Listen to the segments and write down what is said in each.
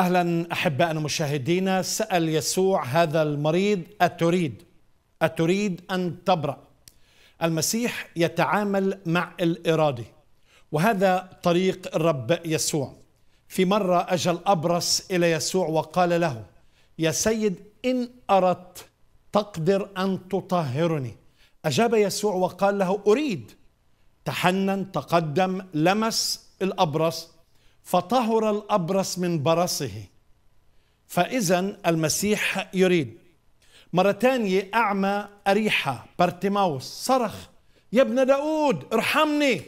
اهلا احبائنا مشاهدينا سال يسوع هذا المريض اتريد اتريد ان تبرا المسيح يتعامل مع الاراده وهذا طريق الرب يسوع في مره اجى الابرص الى يسوع وقال له يا سيد ان اردت تقدر ان تطهرني اجاب يسوع وقال له اريد تحنن تقدم لمس الابرص فطهر الابرص من برصه فاذا المسيح يريد مرة ثانية أعمى أريحة بارتيماوس صرخ يا ابن داود ارحمني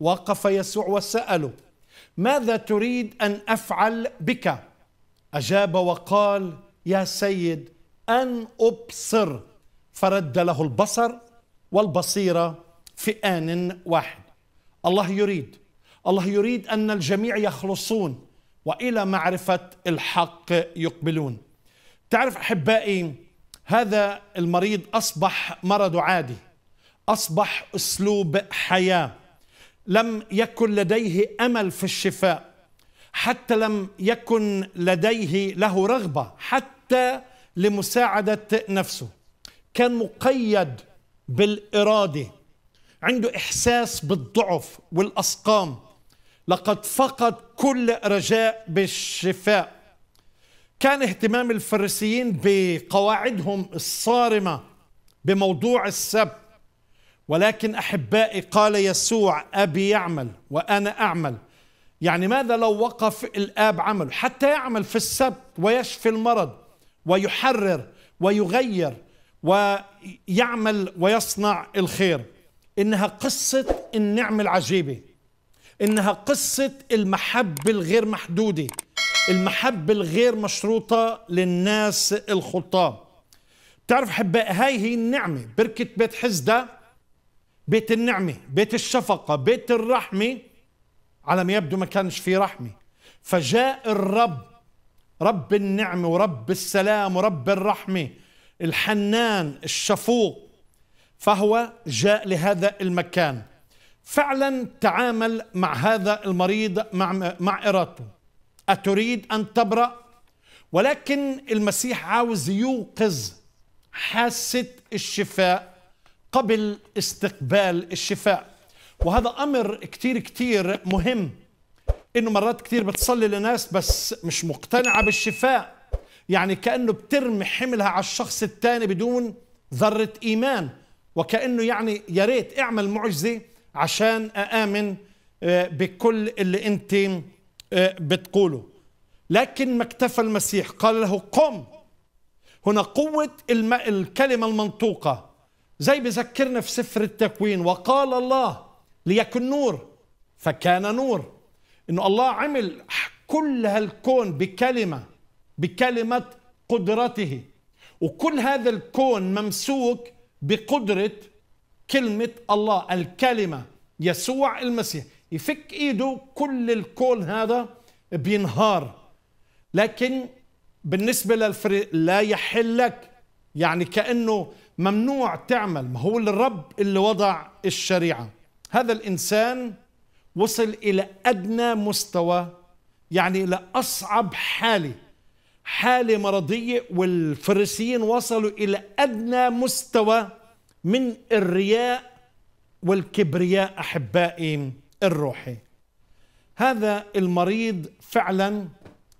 وقف يسوع وسأله ماذا تريد أن أفعل بك أجاب وقال يا سيد أن أبصر فرد له البصر والبصيرة في آن واحد الله يريد الله يريد أن الجميع يخلصون وإلى معرفة الحق يقبلون تعرف أحبائي هذا المريض أصبح مرض عادي أصبح أسلوب حياة لم يكن لديه أمل في الشفاء حتى لم يكن لديه له رغبة حتى لمساعدة نفسه كان مقيد بالإرادة عنده إحساس بالضعف والأسقام لقد فقد كل رجاء بالشفاء كان اهتمام الفريسيين بقواعدهم الصارمة بموضوع السبت ولكن أحبائي قال يسوع أبي يعمل وأنا أعمل يعني ماذا لو وقف الآب عمله حتى يعمل في السبت ويشفي المرض ويحرر ويغير ويعمل ويصنع الخير إنها قصة النعمة العجيبة إنها قصة المحبة الغير محدودة المحبة الغير مشروطة للناس الخطاب تعرف حباء هاي هي النعمة بركة بيت حزدة بيت النعمة بيت الشفقة بيت الرحمة على ما يبدو ما كانش في رحمة فجاء الرب رب النعمة ورب السلام ورب الرحمة الحنان الشفوق فهو جاء لهذا المكان فعلا تعامل مع هذا المريض مع, إرادته أتريد أن تبرأ ولكن المسيح عاوز يوقظ حاسة الشفاء قبل استقبال الشفاء وهذا أمر كتير كتير مهم إنه مرات كتير بتصلي لناس بس مش مقتنعة بالشفاء يعني كأنه بترمي حملها على الشخص الثاني بدون ذرة إيمان وكأنه يعني يا ريت اعمل معجزة عشان أآمن آه، بكل اللي أنت آه، بتقوله لكن ما اكتفى المسيح قال له قم هنا قوة الكلمة المنطوقة زي بذكرنا في سفر التكوين وقال الله ليكن نور فكان نور انه الله عمل كل هالكون بكلمة بكلمة قدرته وكل هذا الكون ممسوك بقدرة كلمة الله الكلمة يسوع المسيح يفك ايده كل الكون هذا بينهار لكن بالنسبة للفريق لا يحل لك يعني كأنه ممنوع تعمل ما هو الرب اللي وضع الشريعة هذا الإنسان وصل إلى أدنى مستوى يعني إلى أصعب حالة حالة مرضية والفريسيين وصلوا إلى أدنى مستوى من الرياء والكبرياء احبائي الروحي هذا المريض فعلا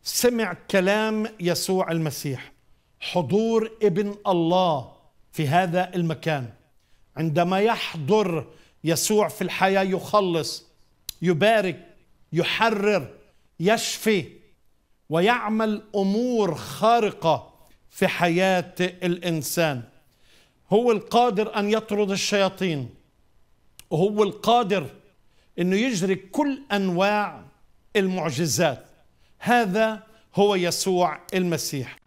سمع كلام يسوع المسيح حضور ابن الله في هذا المكان عندما يحضر يسوع في الحياه يخلص يبارك يحرر يشفي ويعمل امور خارقه في حياه الانسان هو القادر أن يطرد الشياطين وهو القادر أنه يجري كل أنواع المعجزات هذا هو يسوع المسيح